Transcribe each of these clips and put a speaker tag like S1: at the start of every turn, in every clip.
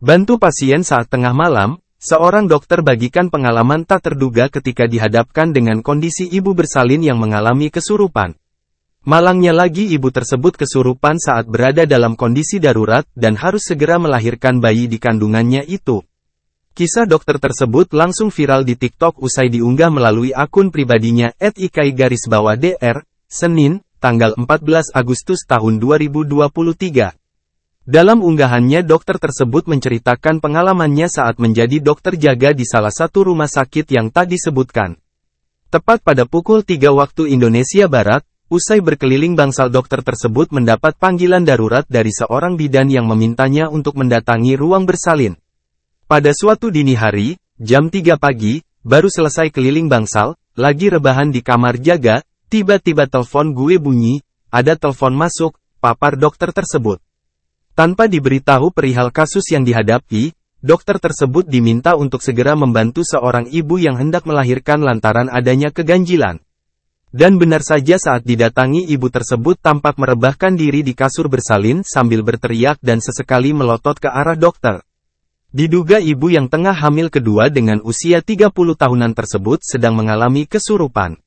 S1: Bantu pasien saat tengah malam, seorang dokter bagikan pengalaman tak terduga ketika dihadapkan dengan kondisi ibu bersalin yang mengalami kesurupan. Malangnya lagi ibu tersebut kesurupan saat berada dalam kondisi darurat dan harus segera melahirkan bayi di kandungannya itu. Kisah dokter tersebut langsung viral di TikTok usai diunggah melalui akun pribadinya @ikai garis bawah dr, Senin, tanggal 14 Agustus tahun 2023. Dalam unggahannya dokter tersebut menceritakan pengalamannya saat menjadi dokter jaga di salah satu rumah sakit yang tak disebutkan. Tepat pada pukul 3 waktu Indonesia Barat, usai berkeliling bangsal dokter tersebut mendapat panggilan darurat dari seorang bidan yang memintanya untuk mendatangi ruang bersalin. Pada suatu dini hari, jam 3 pagi, baru selesai keliling bangsal, lagi rebahan di kamar jaga, tiba-tiba telepon gue bunyi, ada telepon masuk, papar dokter tersebut. Tanpa diberitahu perihal kasus yang dihadapi, dokter tersebut diminta untuk segera membantu seorang ibu yang hendak melahirkan lantaran adanya keganjilan. Dan benar saja saat didatangi ibu tersebut tampak merebahkan diri di kasur bersalin sambil berteriak dan sesekali melotot ke arah dokter. Diduga ibu yang tengah hamil kedua dengan usia 30 tahunan tersebut sedang mengalami kesurupan.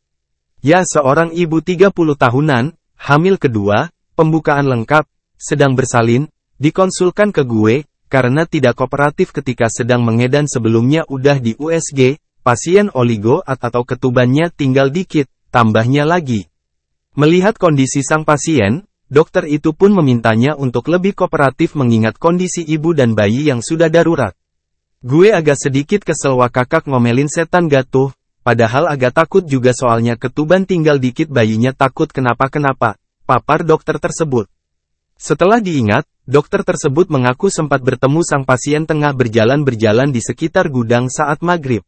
S1: Ya seorang ibu 30 tahunan, hamil kedua, pembukaan lengkap, sedang bersalin, Dikonsulkan ke gue, karena tidak kooperatif ketika sedang mengedan sebelumnya udah di USG, pasien oligo atau ketubannya tinggal dikit, tambahnya lagi. Melihat kondisi sang pasien, dokter itu pun memintanya untuk lebih kooperatif mengingat kondisi ibu dan bayi yang sudah darurat. Gue agak sedikit kesel wah kakak ngomelin setan gatuh, padahal agak takut juga soalnya ketuban tinggal dikit bayinya takut kenapa-kenapa, papar dokter tersebut. Setelah diingat, Dokter tersebut mengaku sempat bertemu sang pasien tengah berjalan-berjalan di sekitar gudang saat maghrib.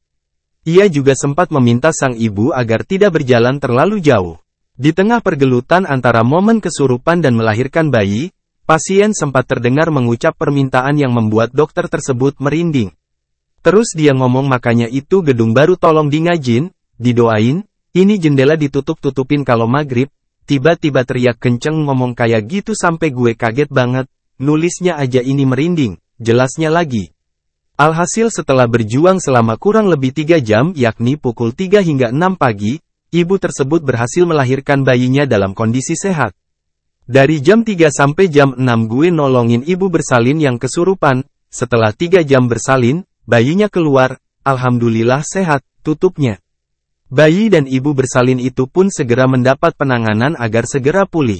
S1: Ia juga sempat meminta sang ibu agar tidak berjalan terlalu jauh. Di tengah pergelutan antara momen kesurupan dan melahirkan bayi, pasien sempat terdengar mengucap permintaan yang membuat dokter tersebut merinding. Terus dia ngomong makanya itu gedung baru tolong di ngajin, didoain, ini jendela ditutup-tutupin kalau maghrib, tiba-tiba teriak kenceng ngomong kayak gitu sampai gue kaget banget, Nulisnya aja ini merinding, jelasnya lagi. Alhasil setelah berjuang selama kurang lebih tiga jam yakni pukul 3 hingga 6 pagi, ibu tersebut berhasil melahirkan bayinya dalam kondisi sehat. Dari jam 3 sampai jam 6 gue nolongin ibu bersalin yang kesurupan, setelah 3 jam bersalin, bayinya keluar, alhamdulillah sehat, tutupnya. Bayi dan ibu bersalin itu pun segera mendapat penanganan agar segera pulih.